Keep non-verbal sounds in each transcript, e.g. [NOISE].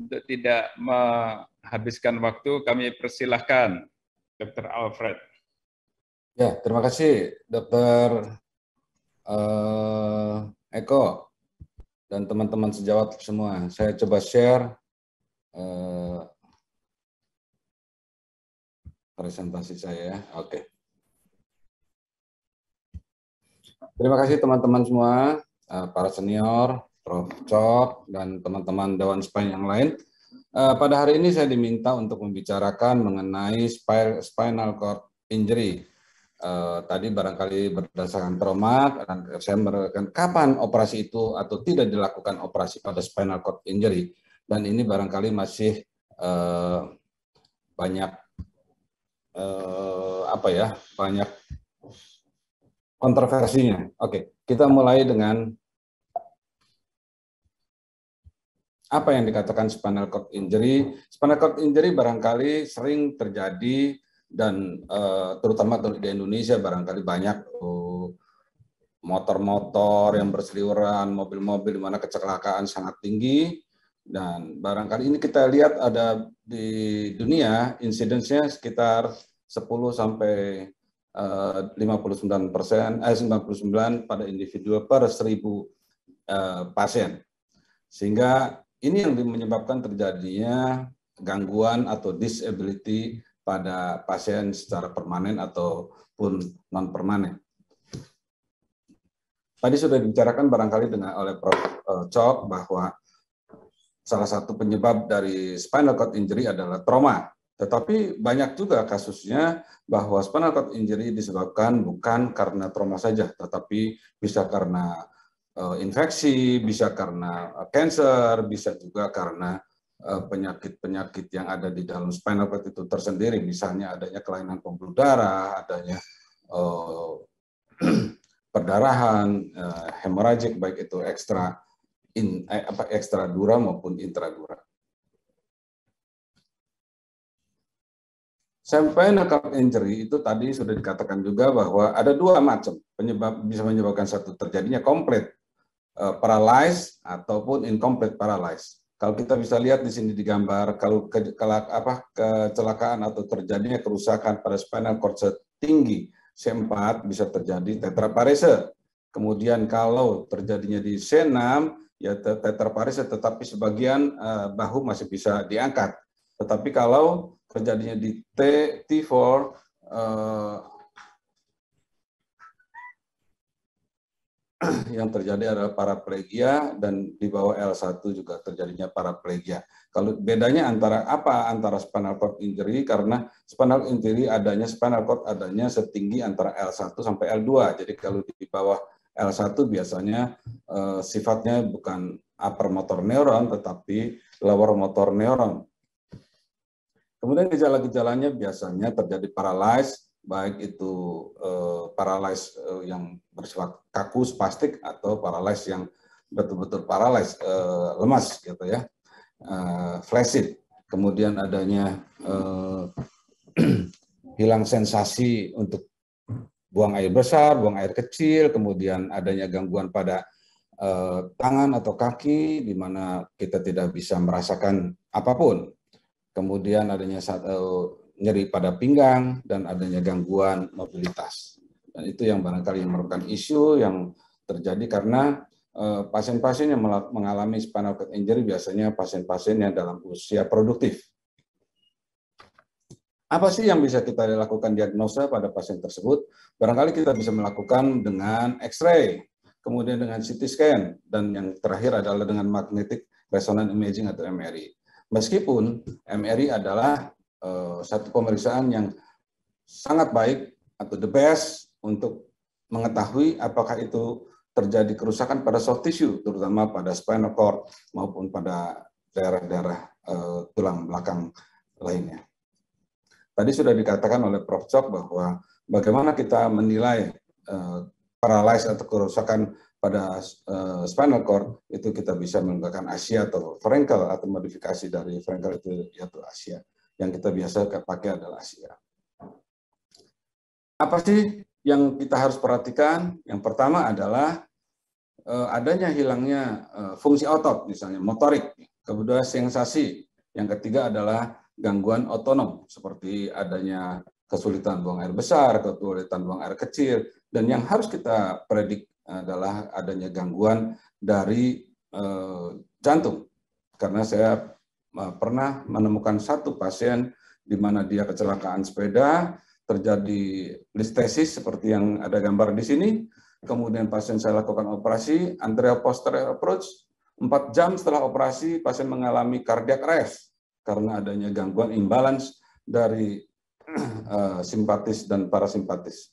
untuk tidak menghabiskan waktu, kami persilahkan Dr. Alfred. Ya, terima kasih Dr. Uh, eh, Eko dan teman-teman sejawat semua. Saya coba share uh, presentasi saya. Ya. Oke. Okay. Terima kasih teman-teman semua, uh, para senior, Prof. Cok, dan teman-teman Dewan Spine yang lain. Uh, pada hari ini saya diminta untuk membicarakan mengenai spinal cord injury. Uh, tadi barangkali berdasarkan trauma, dan saya merupakan kapan operasi itu atau tidak dilakukan operasi pada spinal cord injury. Dan ini barangkali masih uh, banyak uh, apa ya banyak kontroversinya. Oke, kita mulai dengan apa yang dikatakan spinal cord injury? Spinal cord injury barangkali sering terjadi dan uh, terutama di Indonesia barangkali banyak oh, motor-motor uh, yang berseliweran, mobil-mobil di mana kecelakaan sangat tinggi dan barangkali ini kita lihat ada di dunia insidensnya sekitar 10 sampai eh, uh, 59 persen, eh 99 pada individu per seribu uh, pasien sehingga ini yang menyebabkan terjadinya gangguan atau disability pada pasien secara permanen ataupun non permanen. Tadi sudah dibicarakan barangkali dengan oleh Prof. E, Chok bahwa salah satu penyebab dari spinal cord injury adalah trauma. Tetapi banyak juga kasusnya bahwa spinal cord injury disebabkan bukan karena trauma saja, tetapi bisa karena Eh, infeksi, bisa karena eh, cancer, bisa juga karena eh, penyakit-penyakit yang ada di dalam spinal cord itu tersendiri, misalnya adanya kelainan pembuluh darah, adanya [CLEARS THROAT] perdarahan, uh, hemoragik baik itu ekstra in eh, apa dura maupun intradura. Sampai nakap injury itu tadi sudah dikatakan juga bahwa ada dua macam penyebab bisa menyebabkan satu terjadinya komplit Eh, paralyzed ataupun incomplete paralyzed. Kalau kita bisa lihat di sini di gambar, kalau ke, ke, apa, kecelakaan atau terjadinya kerusakan pada spinal cord setinggi C4 bisa terjadi tetraparese. Kemudian kalau terjadinya di C6, ya tetraparese tetapi sebagian uh, bahu masih bisa diangkat. Tetapi kalau terjadinya di T, T4, uh, [CLEARS THROAT] yang terjadi adalah paraplegia dan di bawah L1 juga terjadinya paraplegia. Kalau bedanya antara apa antara spinal cord injury karena spinal injury adanya spinal cord adanya setinggi antara L1 sampai L2. Jadi kalau di bawah L1 biasanya uh, sifatnya bukan upper motor neuron tetapi lower motor neuron. Kemudian gejala-gejalanya biasanya terjadi paralysis baik itu uh, eh, paralyze uh, eh, yang bersifat kaku spastik atau paralyze yang betul-betul paralyze uh, eh, lemas gitu ya uh, flaccid kemudian adanya uh, [CLEARS THROAT] hilang sensasi untuk buang air besar buang air kecil kemudian adanya gangguan pada uh, tangan atau kaki di mana kita tidak bisa merasakan apapun kemudian adanya uh, nyeri pada pinggang, dan adanya gangguan mobilitas. Dan itu yang barangkali merupakan isu yang terjadi karena eh, pasien-pasien yang mengalami spinal cord injury biasanya pasien-pasien yang dalam usia produktif. Apa sih yang bisa kita lakukan diagnosa pada pasien tersebut? Barangkali kita bisa melakukan dengan X-ray, kemudian dengan CT scan, dan yang terakhir adalah dengan magnetic resonance imaging atau MRI. Meskipun MRI adalah Eh, satu pemeriksaan yang sangat baik atau the best untuk mengetahui apakah itu terjadi kerusakan pada soft tissue, terutama pada spinal cord maupun pada daerah-daerah uh, tulang belakang lainnya. Tadi sudah dikatakan oleh Prof. Cok bahwa bagaimana kita menilai uh, paralysis atau kerusakan pada uh, spinal cord itu kita bisa menggunakan ASIA atau Frankel atau modifikasi dari Frankel itu yaitu ASIA yang kita biasa pakai adalah Asia. Apa sih yang kita harus perhatikan? Yang pertama adalah eh, adanya hilangnya eh, fungsi otot, misalnya motorik, kedua sensasi, yang ketiga adalah gangguan otonom seperti adanya kesulitan buang air besar, kesulitan buang air kecil, dan yang harus kita predik adalah adanya gangguan dari eh, jantung. Karena saya pernah menemukan satu pasien di mana dia kecelakaan sepeda, terjadi listesis seperti yang ada gambar di sini, kemudian pasien saya lakukan operasi, anterior posterior approach, 4 jam setelah operasi pasien mengalami cardiac arrest karena adanya gangguan imbalance dari [CLEARS THROAT] eh, simpatis dan parasimpatis.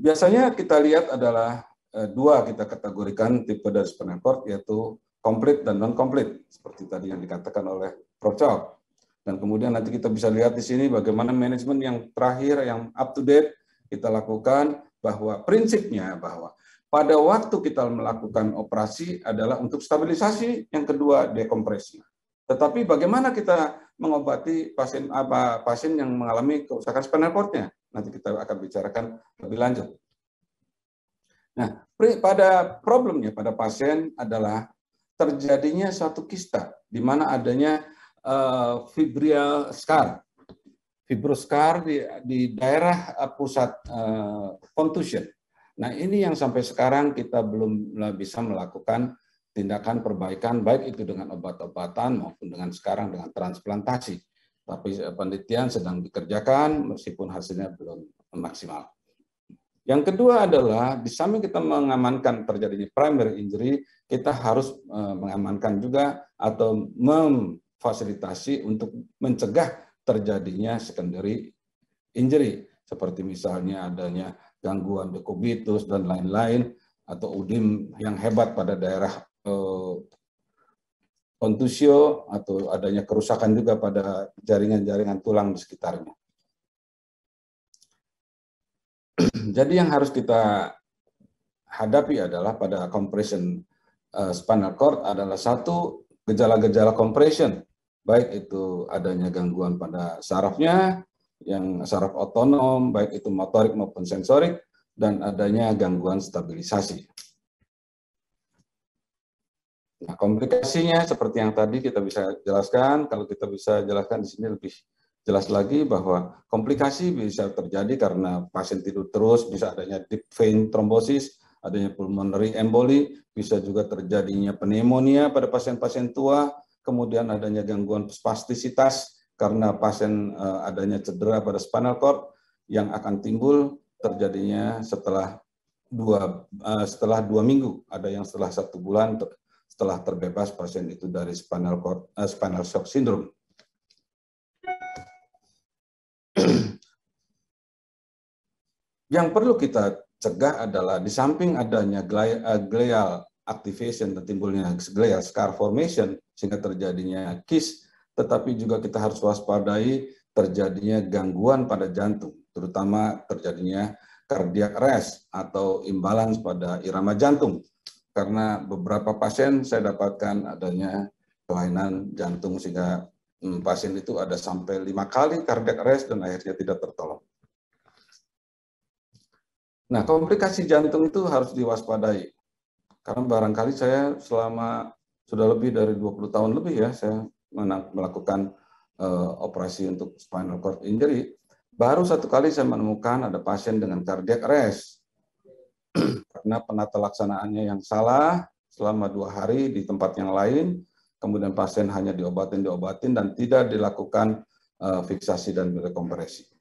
Biasanya kita lihat adalah eh, dua kita kategorikan tipe dari spinal cord yaitu komplit dan non komplit seperti tadi yang dikatakan oleh Prof. Chow. Dan kemudian nanti kita bisa lihat di sini bagaimana manajemen yang terakhir yang up to date kita lakukan bahwa prinsipnya bahwa pada waktu kita melakukan operasi adalah untuk stabilisasi, yang kedua dekompresi. Tetapi bagaimana kita mengobati pasien apa pasien yang mengalami kerusakan spinal cordnya? Nanti kita akan bicarakan lebih lanjut. Nah, pada problemnya pada pasien adalah terjadinya suatu kista di mana adanya uh, fibrial scar, scar di, di daerah eh, pusat uh, contusion. Nah ini yang sampai sekarang kita belum bisa melakukan tindakan perbaikan baik itu dengan obat-obatan maupun dengan sekarang dengan transplantasi. Tapi penelitian sedang dikerjakan meskipun hasilnya belum maksimal. Yang kedua adalah di samping kita mengamankan terjadinya primary injury, kita harus eh, mengamankan juga atau memfasilitasi untuk mencegah terjadinya secondary injury seperti misalnya adanya gangguan dekubitus dan lain-lain atau udim yang hebat pada daerah kontusio eh, atau adanya kerusakan juga pada jaringan-jaringan tulang di sekitarnya. [CLEARS THROAT] Jadi yang harus kita hadapi adalah pada compression uh, spinal cord adalah satu gejala-gejala compression, baik itu adanya gangguan pada sarafnya, yang saraf otonom, baik itu motorik maupun sensorik, dan adanya gangguan stabilisasi. Nah, komplikasinya seperti yang tadi kita bisa jelaskan, kalau kita bisa jelaskan di sini lebih jelas lagi bahwa komplikasi bisa terjadi karena pasien tidur terus, bisa adanya deep vein thrombosis, adanya pulmonary emboli, bisa juga terjadinya pneumonia pada pasien-pasien tua, kemudian adanya gangguan spastisitas karena pasien eh, adanya cedera pada spinal cord yang akan timbul terjadinya setelah dua eh, setelah dua minggu, ada yang setelah satu bulan setelah terbebas pasien itu dari spinal cord eh, spinal shock syndrome. Yang perlu kita cegah adalah di samping adanya eh, glial activation dan timbulnya glial scar formation sehingga terjadinya kis, tetapi juga kita harus waspadai terjadinya gangguan pada jantung, terutama terjadinya cardiac arrest atau imbalance pada irama jantung. Karena beberapa pasien saya dapatkan adanya kelainan jantung sehingga hmm, pasien itu ada sampai lima kali cardiac arrest dan akhirnya tidak tertolong. Nah, komplikasi jantung itu harus diwaspadai. Karena barangkali saya selama sudah lebih dari 20 tahun lebih ya, saya melakukan uh, operasi untuk spinal cord injury, baru satu kali saya menemukan ada pasien dengan cardiac arrest. [CLEARS THROAT] Karena penata laksanaannya yang salah selama dua hari di tempat yang lain, kemudian pasien hanya diobatin-diobatin dan tidak dilakukan uh, fiksasi dan rekompresi.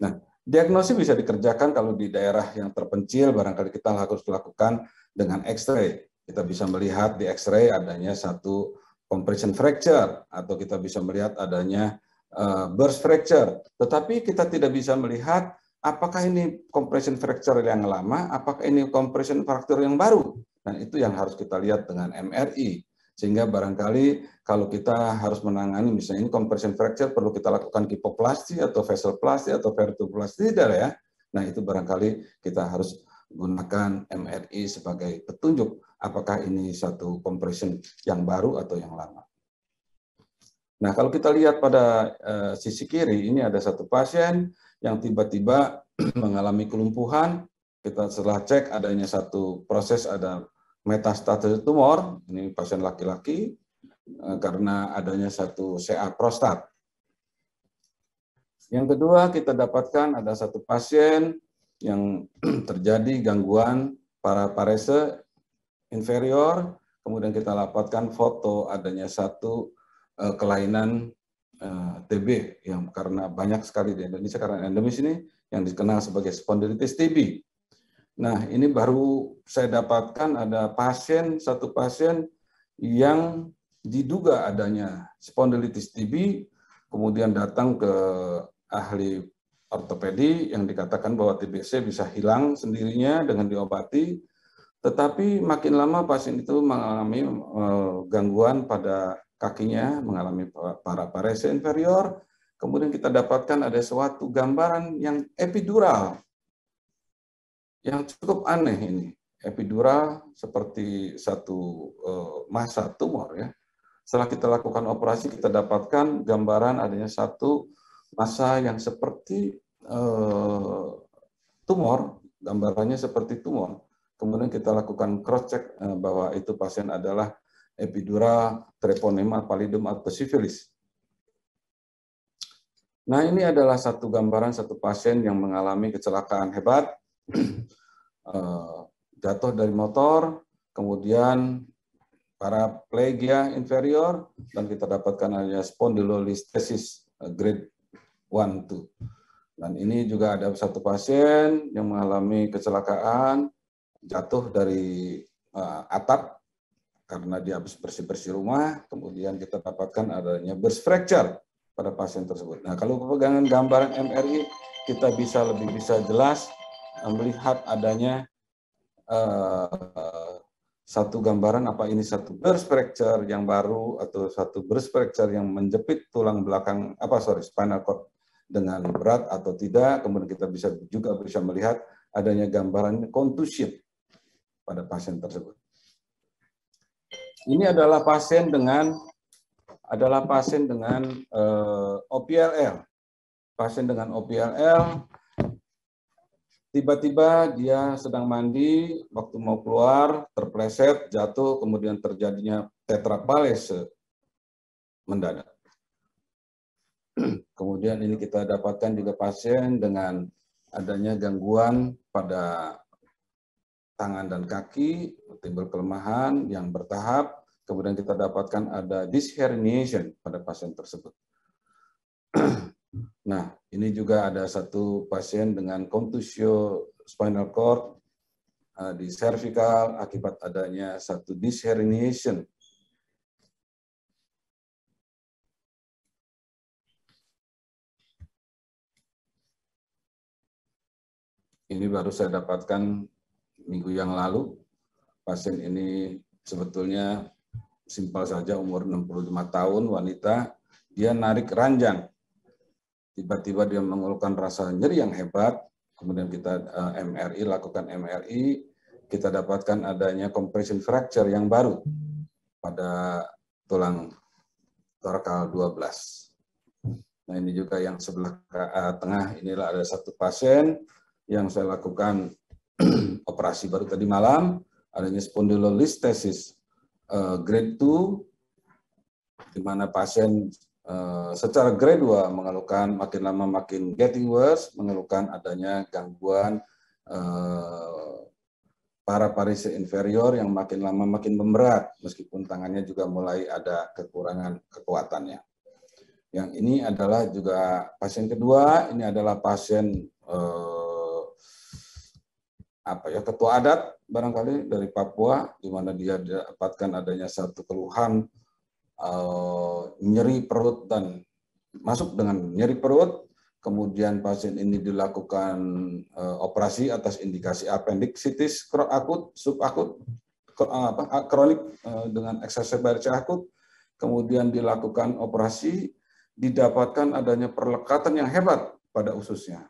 Nah, diagnosis bisa dikerjakan kalau di daerah yang terpencil, barangkali kita harus lakukan dengan X-ray. Kita bisa melihat di X-ray adanya satu compression fracture, atau kita bisa melihat adanya uh, burst fracture. Tetapi kita tidak bisa melihat apakah ini compression fracture yang lama, apakah ini compression fracture yang baru. Dan nah, itu yang harus kita lihat dengan MRI. Sehingga barangkali kalau kita harus menangani misalnya ini compression fracture perlu kita lakukan kipoplasti atau vesselplasti atau vertoplasti tidak ya. Nah itu barangkali kita harus gunakan MRI sebagai petunjuk apakah ini satu compression yang baru atau yang lama. Nah kalau kita lihat pada uh, sisi kiri ini ada satu pasien yang tiba-tiba [CLEARS THROAT] mengalami kelumpuhan. Kita setelah cek adanya satu proses ada metastasis tumor, ini pasien laki-laki, eh, karena adanya satu CA prostat. Yang kedua kita dapatkan ada satu pasien yang [CLEARS THROAT] terjadi gangguan para parese inferior, kemudian kita laporkan foto adanya satu eh, kelainan eh, TB yang karena banyak sekali di Indonesia karena endemis ini yang dikenal sebagai spondilitis TB. Nah, ini baru saya dapatkan ada pasien, satu pasien yang diduga adanya spondylitis TB, kemudian datang ke ahli ortopedi yang dikatakan bahwa TBC bisa hilang sendirinya dengan diobati, tetapi makin lama pasien itu mengalami eh, gangguan pada kakinya, mengalami para parese inferior, kemudian kita dapatkan ada suatu gambaran yang epidural yang cukup aneh ini. Epidural seperti satu eh, massa tumor ya. Setelah kita lakukan operasi, kita dapatkan gambaran adanya satu masa yang seperti eh, tumor, gambarannya seperti tumor. Kemudian kita lakukan cross check eh, bahwa itu pasien adalah epidura treponema, pallidum atau syphilis. Nah, ini adalah satu gambaran satu pasien yang mengalami kecelakaan hebat [CLEARS THROAT] Eh, jatuh dari motor, kemudian para plegia inferior, dan kita dapatkan adanya spondylolistesis eh, grade 1 2. Dan ini juga ada satu pasien yang mengalami kecelakaan, jatuh dari uh, atap karena dia habis bersih-bersih rumah, kemudian kita dapatkan adanya burst fracture pada pasien tersebut. Nah, kalau pegangan gambaran MRI, kita bisa lebih bisa jelas melihat adanya uh, satu gambaran apa ini satu burst fracture yang baru atau satu burst fracture yang menjepit tulang belakang apa sorry spinal cord dengan berat atau tidak kemudian kita bisa juga bisa melihat adanya gambaran contusion pada pasien tersebut ini adalah pasien dengan adalah pasien dengan uh, eh, OPLL pasien dengan OPLL Tiba-tiba dia sedang mandi, waktu mau keluar, terpleset, jatuh, kemudian terjadinya tetrapalese mendadak. [CLEARS THROAT] Kemudian ini kita dapatkan juga pasien dengan adanya gangguan pada tangan dan kaki, timbul kelemahan yang bertahap, kemudian kita dapatkan ada disherniation pada pasien tersebut. [CLEARS THROAT] Nah, ini juga ada satu pasien dengan kontusio spinal cord uh, di cervical akibat adanya satu disc Ini baru saya dapatkan minggu yang lalu. Pasien ini sebetulnya simpel saja umur 65 tahun wanita, dia narik ranjang tiba-tiba dia mengeluhkan rasa nyeri yang hebat, kemudian kita uh, eh, MRI, lakukan MRI, kita dapatkan adanya compression fracture yang baru pada tulang torakal 12. Nah ini juga yang sebelah eh, tengah, inilah ada satu pasien yang saya lakukan [CLEARS THROAT] operasi baru tadi malam, adanya spondylolisthesis uh, grade 2, di mana pasien uh, secara gradual mengeluhkan makin lama makin getting worse, mengeluhkan adanya gangguan uh, eh, para paris inferior yang makin lama makin memberat, meskipun tangannya juga mulai ada kekurangan kekuatannya. Yang ini adalah juga pasien kedua, ini adalah pasien eh, apa ya ketua adat barangkali dari Papua, di mana dia dapatkan adanya satu keluhan Eh, nyeri perut dan masuk dengan nyeri perut, kemudian pasien ini dilakukan uh, operasi atas indikasi appendicitis akut, subakut, eh, apa, kronik uh, dengan eksasebarca akut, kemudian dilakukan operasi, didapatkan adanya perlekatan yang hebat pada ususnya.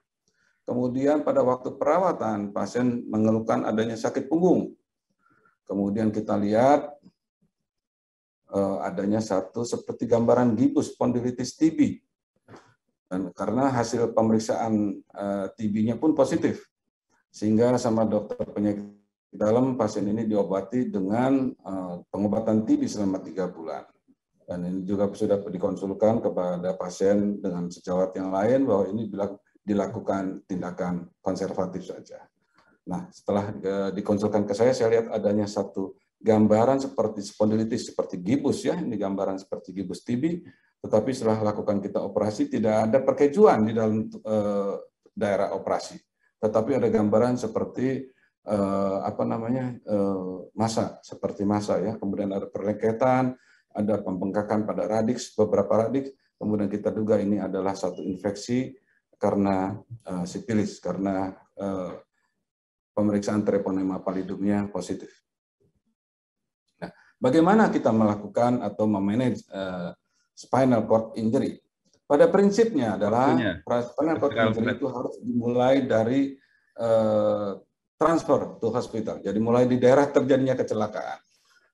Kemudian pada waktu perawatan, pasien mengeluhkan adanya sakit punggung. Kemudian kita lihat Eh, adanya satu seperti gambaran gibus spondilitis TB. Dan karena hasil pemeriksaan eh, TB-nya pun positif. Sehingga sama dokter penyakit dalam pasien ini diobati dengan eh, pengobatan TB selama tiga bulan. Dan ini juga sudah dikonsulkan kepada pasien dengan sejawat yang lain bahwa ini dilakukan tindakan konservatif saja. Nah, setelah dikonsulkan ke saya, saya lihat adanya satu gambaran seperti spondilitis seperti gibus ya, ini gambaran seperti gibus tibi, tetapi setelah lakukan kita operasi tidak ada perkejuan di dalam e, daerah operasi. Tetapi ada gambaran seperti e, apa namanya? e, eh, masa, seperti masa ya. Kemudian ada perlengketan, ada pembengkakan pada radiks, beberapa radiks, kemudian kita duga ini adalah satu infeksi karena e, sipilis karena e, pemeriksaan treponema pallidumnya positif. Bagaimana kita melakukan atau memanage uh, spinal cord injury? Pada prinsipnya adalah spinal cord injury itu harus dimulai dari uh, transfer to hospital. Jadi mulai di daerah terjadinya kecelakaan.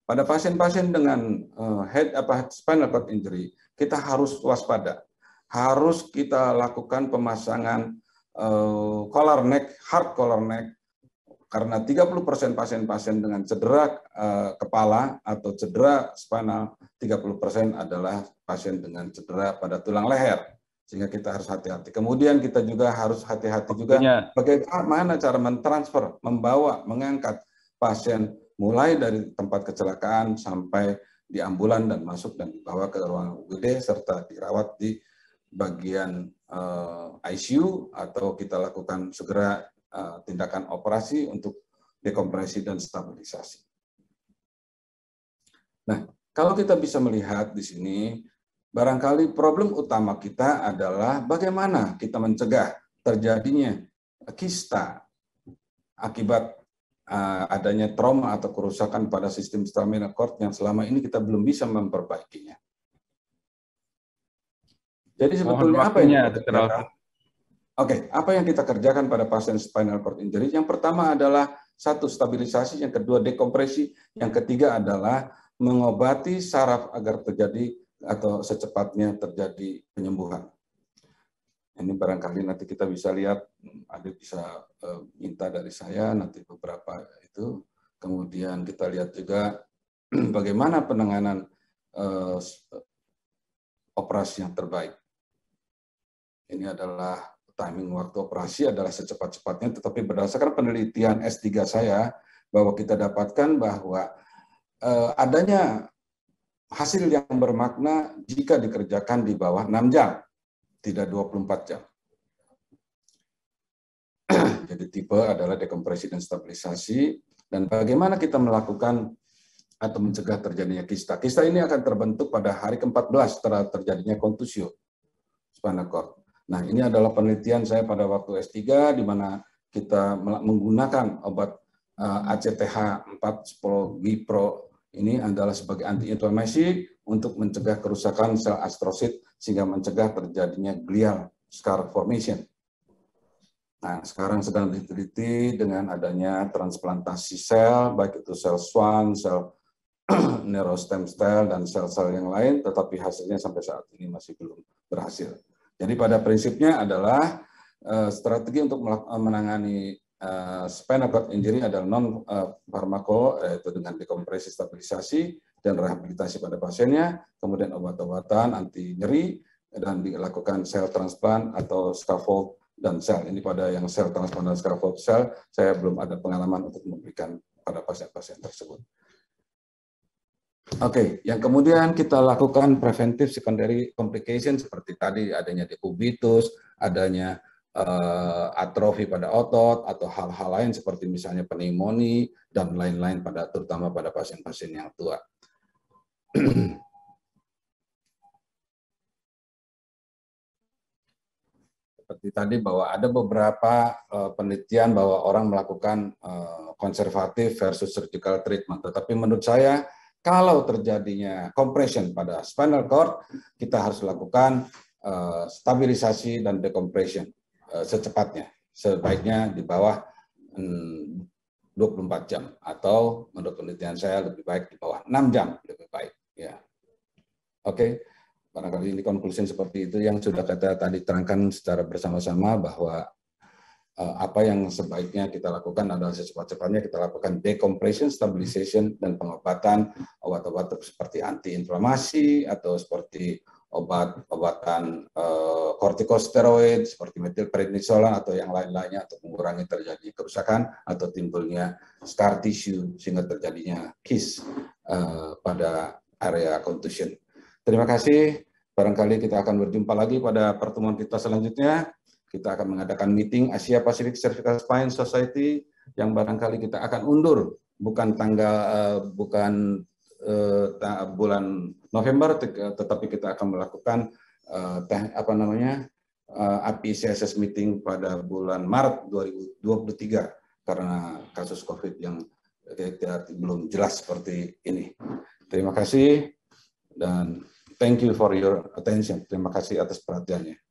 Pada pasien-pasien dengan uh, head apa spinal cord injury, kita harus waspada. Harus kita lakukan pemasangan uh, collar neck, hard collar neck karena 30% pasien-pasien dengan cedera eh, kepala atau cedera spinal, 30% adalah pasien dengan cedera pada tulang leher. Sehingga kita harus hati-hati. Kemudian kita juga harus hati-hati juga bagaimana cara mentransfer, membawa, mengangkat pasien mulai dari tempat kecelakaan sampai di ambulan dan masuk dan dibawa ke ruang UGD serta dirawat di bagian uh, eh, ICU atau kita lakukan segera Eh, tindakan operasi untuk dekompresi dan stabilisasi. Nah, kalau kita bisa melihat di sini, barangkali problem utama kita adalah bagaimana kita mencegah terjadinya kista akibat eh, adanya trauma atau kerusakan pada sistem stamina cord yang selama ini kita belum bisa memperbaikinya. Jadi sebetulnya apa ini? Oke, okay, apa yang kita kerjakan pada pasien spinal cord injury? Yang pertama adalah satu stabilisasi, yang kedua dekompresi, yang ketiga adalah mengobati saraf agar terjadi atau secepatnya terjadi penyembuhan. Ini barangkali nanti kita bisa lihat, ada bisa eh, minta dari saya nanti beberapa itu. Kemudian kita lihat juga [CLEARS THROAT] bagaimana penanganan eh, operasi yang terbaik. Ini adalah timing waktu operasi adalah secepat-cepatnya, tetapi berdasarkan penelitian S3 saya, bahwa kita dapatkan bahwa eh, adanya hasil yang bermakna jika dikerjakan di bawah 6 jam, tidak 24 jam. [CLEARS THROAT] Jadi tipe adalah dekompresi dan stabilisasi, dan bagaimana kita melakukan atau mencegah terjadinya kista. Kista ini akan terbentuk pada hari ke-14 setelah terjadinya kontusio spinal cord. Nah, ini adalah penelitian saya pada waktu S3 di mana kita menggunakan obat uh, ACTH 4 Pro ini adalah sebagai antiinflamasi untuk mencegah kerusakan sel astrosit sehingga mencegah terjadinya glial scar formation. Nah, sekarang sedang diteliti dengan adanya transplantasi sel, baik itu sel Swan, sel [CLEARS THROAT] neurostem cell, dan sel-sel yang lain, tetapi hasilnya sampai saat ini masih belum berhasil. Jadi pada prinsipnya adalah eh, strategi untuk eh, menangani eh, spinal cord injury adalah non farmako yaitu dengan dekompresi stabilisasi dan rehabilitasi pada pasiennya, kemudian obat-obatan anti nyeri dan dilakukan sel transplant atau scaffold dan sel. Ini pada yang sel transplant dan scaffold sel saya belum ada pengalaman untuk memberikan pada pasien-pasien tersebut. Oke, okay. yang kemudian kita lakukan preventif secondary complication seperti tadi adanya dekubitus, adanya uh, eh, atrofi pada otot atau hal-hal lain seperti misalnya pneumonia dan lain-lain pada terutama pada pasien-pasien yang tua. seperti tadi bahwa ada beberapa uh, penelitian bahwa orang melakukan uh, konservatif versus surgical treatment. Tetapi menurut saya kalau terjadinya compression pada spinal cord, kita harus lakukan uh, stabilisasi dan decompression uh, secepatnya, sebaiknya di bawah um, mm, 24 jam atau menurut penelitian saya lebih baik di bawah 6 jam lebih baik ya. Oke. Okay barangkali ini konklusi seperti itu yang sudah kita tadi terangkan secara bersama-sama bahwa Eh, apa yang sebaiknya kita lakukan adalah secepat-cepatnya kita lakukan decompression, stabilization, dan pengobatan obat-obat seperti antiinflamasi atau seperti obat-obatan uh, kortikosteroid seperti metilprednisolon atau yang lain-lainnya atau mengurangi terjadi kerusakan atau timbulnya scar tissue sehingga terjadinya KIS uh, pada area contusion. Terima kasih. Barangkali kita akan berjumpa lagi pada pertemuan kita selanjutnya kita akan mengadakan meeting Asia Pacific Cervical Spine Society yang barangkali kita akan undur bukan tanggal uh, bukan uh, ta bulan November eh, tetapi kita akan melakukan uh, teh apa namanya uh, APCSS meeting pada bulan Maret 2023 karena kasus Covid yang belum jelas seperti ini. Terima kasih dan thank you for your attention. Terima kasih atas perhatiannya.